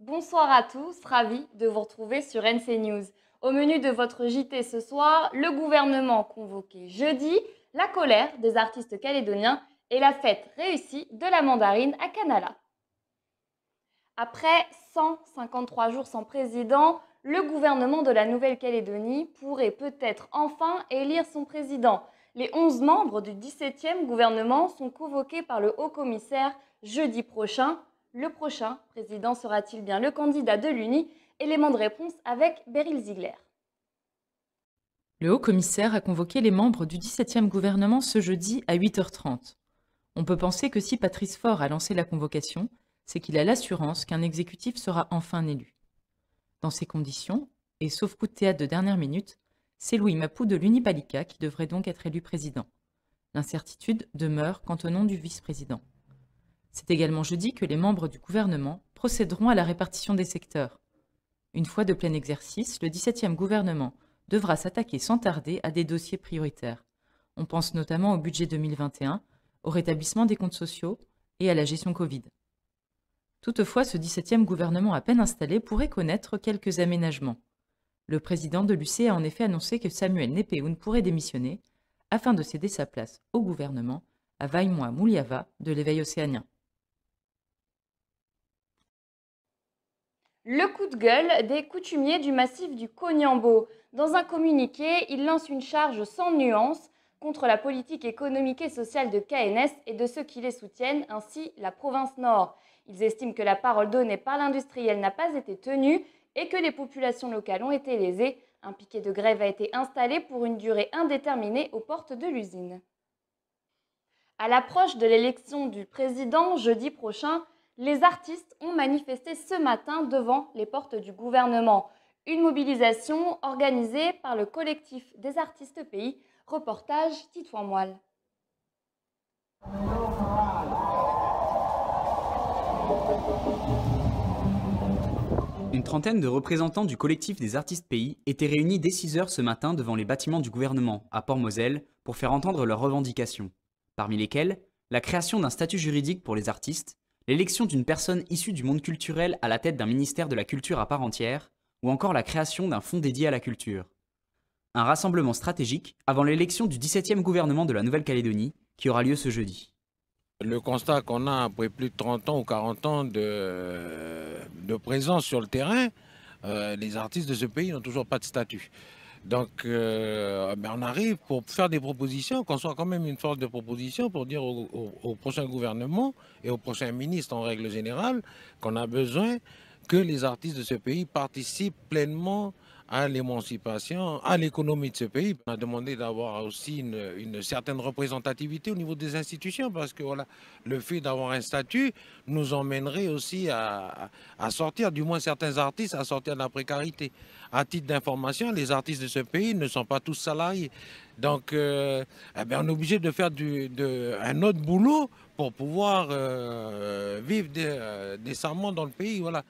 Bonsoir à tous, ravi de vous retrouver sur NC News. Au menu de votre JT ce soir, le gouvernement convoqué jeudi, la colère des artistes calédoniens et la fête réussie de la mandarine à Canala. Après 153 jours sans président, le gouvernement de la Nouvelle-Calédonie pourrait peut-être enfin élire son président. Les 11 membres du 17e gouvernement sont convoqués par le haut-commissaire jeudi prochain le prochain président sera-t-il bien le candidat de l'UNI Élément de réponse avec Beryl Ziegler. Le haut-commissaire a convoqué les membres du 17e gouvernement ce jeudi à 8h30. On peut penser que si Patrice Faure a lancé la convocation, c'est qu'il a l'assurance qu'un exécutif sera enfin élu. Dans ces conditions, et sauf coup de théâtre de dernière minute, c'est Louis Mapou de l'Unipalica qui devrait donc être élu président. L'incertitude demeure quant au nom du vice-président. C'est également jeudi que les membres du gouvernement procéderont à la répartition des secteurs. Une fois de plein exercice, le 17e gouvernement devra s'attaquer sans tarder à des dossiers prioritaires. On pense notamment au budget 2021, au rétablissement des comptes sociaux et à la gestion Covid. Toutefois, ce 17e gouvernement à peine installé pourrait connaître quelques aménagements. Le président de l'UCE a en effet annoncé que Samuel ne pourrait démissionner afin de céder sa place au gouvernement à Vaimoa Mouliava de l'éveil océanien. Le coup de gueule des coutumiers du massif du Cognambo. Dans un communiqué, ils lancent une charge sans nuance contre la politique économique et sociale de KNS et de ceux qui les soutiennent, ainsi la province Nord. Ils estiment que la parole donnée par l'industriel n'a pas été tenue et que les populations locales ont été lésées. Un piquet de grève a été installé pour une durée indéterminée aux portes de l'usine. À l'approche de l'élection du président jeudi prochain, les artistes ont manifesté ce matin devant les portes du gouvernement. Une mobilisation organisée par le collectif des artistes pays. Reportage Titouan Moelle. Une trentaine de représentants du collectif des artistes pays étaient réunis dès 6h ce matin devant les bâtiments du gouvernement, à Port-Moselle, pour faire entendre leurs revendications. Parmi lesquelles, la création d'un statut juridique pour les artistes, l'élection d'une personne issue du monde culturel à la tête d'un ministère de la culture à part entière, ou encore la création d'un fonds dédié à la culture. Un rassemblement stratégique avant l'élection du 17e gouvernement de la Nouvelle-Calédonie, qui aura lieu ce jeudi. Le constat qu'on a après plus de 30 ans ou 40 ans de, présence sur le terrain, euh, les artistes de ce pays n'ont toujours pas de statut. Donc, euh, ben, on arrive pour faire des propositions, qu'on soit quand même une force de proposition pour dire au prochain gouvernement et au prochain ministre, en règle générale, qu'on a besoin que les artistes de ce pays participent pleinement à l'émancipation, à l'économie de ce pays. On a demandé d'avoir aussi une, certaine représentativité au niveau des institutions parce que voilà, le fait d'avoir un statut nous emmènerait aussi à, sortir, du moins certains artistes, à sortir de la précarité. À titre d'information, les artistes de ce pays ne sont pas tous salariés. Donc, euh, eh ben, on est obligé de faire de, un autre boulot pour pouvoir euh, vivre euh, décemment dans le pays. Voilà.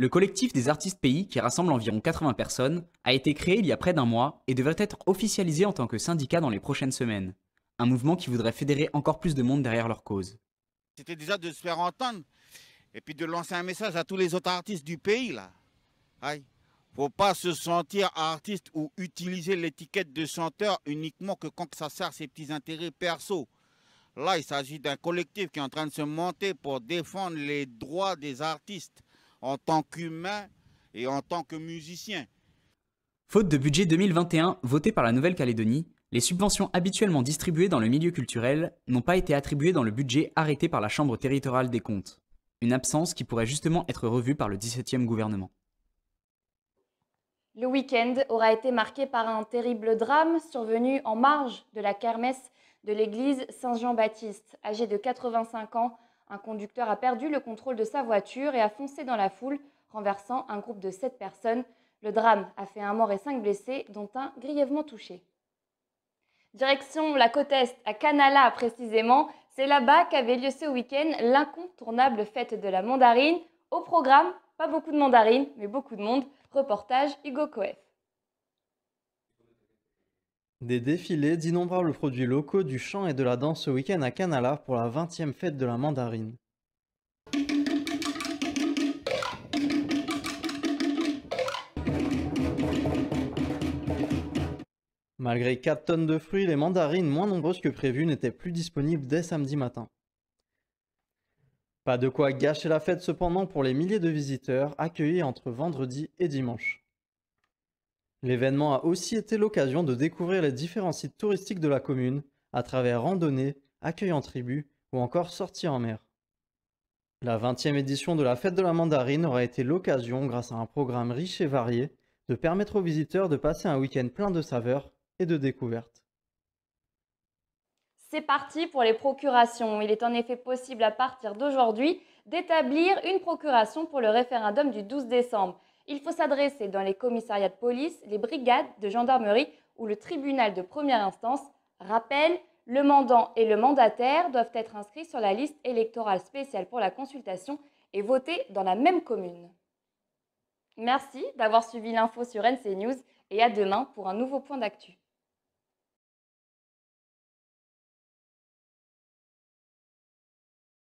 Le collectif des artistes pays, qui rassemble environ 80 personnes, a été créé il y a près d'un mois et devrait être officialisé en tant que syndicat dans les prochaines semaines. Un mouvement qui voudrait fédérer encore plus de monde derrière leur cause. C'était déjà de se faire entendre et puis de lancer un message à tous les autres artistes du pays. là. Aïe. Faut pas se sentir artiste ou utiliser l'étiquette de chanteur uniquement que quand ça sert ses petits intérêts perso. Là, il s'agit d'un collectif qui est en train de se monter pour défendre les droits des artistes en tant qu'humain et en tant que musicien. Faute de budget 2021 voté par la Nouvelle-Calédonie, les subventions habituellement distribuées dans le milieu culturel n'ont pas été attribuées dans le budget arrêté par la Chambre territoriale des comptes, une absence qui pourrait justement être revue par le 17e gouvernement. Le week-end aura été marqué par un terrible drame survenu en marge de la kermesse de l'église Saint-Jean-Baptiste. Âgé de 85 ans, un conducteur a perdu le contrôle de sa voiture et a foncé dans la foule, renversant un groupe de 7 personnes. Le drame a fait un mort et 5 blessés, dont un grièvement touché. Direction la côte Est, à Canala précisément, c'est là-bas qu'avait lieu ce week-end l'incontournable fête de la mandarine. Au programme, pas beaucoup de mandarines, mais beaucoup de monde. Reportage Hugo Coef. Des défilés d'innombrables produits locaux du chant et de la danse ce week-end à Canala pour la 20e fête de la mandarine. Malgré 4 tonnes de fruits, les mandarines moins nombreuses que prévues n'étaient plus disponibles dès samedi matin. Pas de quoi gâcher la fête cependant pour les milliers de visiteurs accueillis entre vendredi et dimanche. L'événement a aussi été l'occasion de découvrir les différents sites touristiques de la commune à travers randonnées, accueil en tribu ou encore sorties en mer. La 20e édition de la Fête de la Mandarine aura été l'occasion, grâce à un programme riche et varié, de permettre aux visiteurs de passer un week-end plein de saveurs et de découvertes. C'est parti pour les procurations. Il est en effet possible à partir d'aujourd'hui d'établir une procuration pour le référendum du 12 décembre. Il faut s'adresser dans les commissariats de police, les brigades de gendarmerie ou le tribunal de première instance. Rappel, le mandant et le mandataire doivent être inscrits sur la liste électorale spéciale pour la consultation et voter dans la même commune. Merci d'avoir suivi l'info sur NC News et à demain pour un nouveau point d'actu.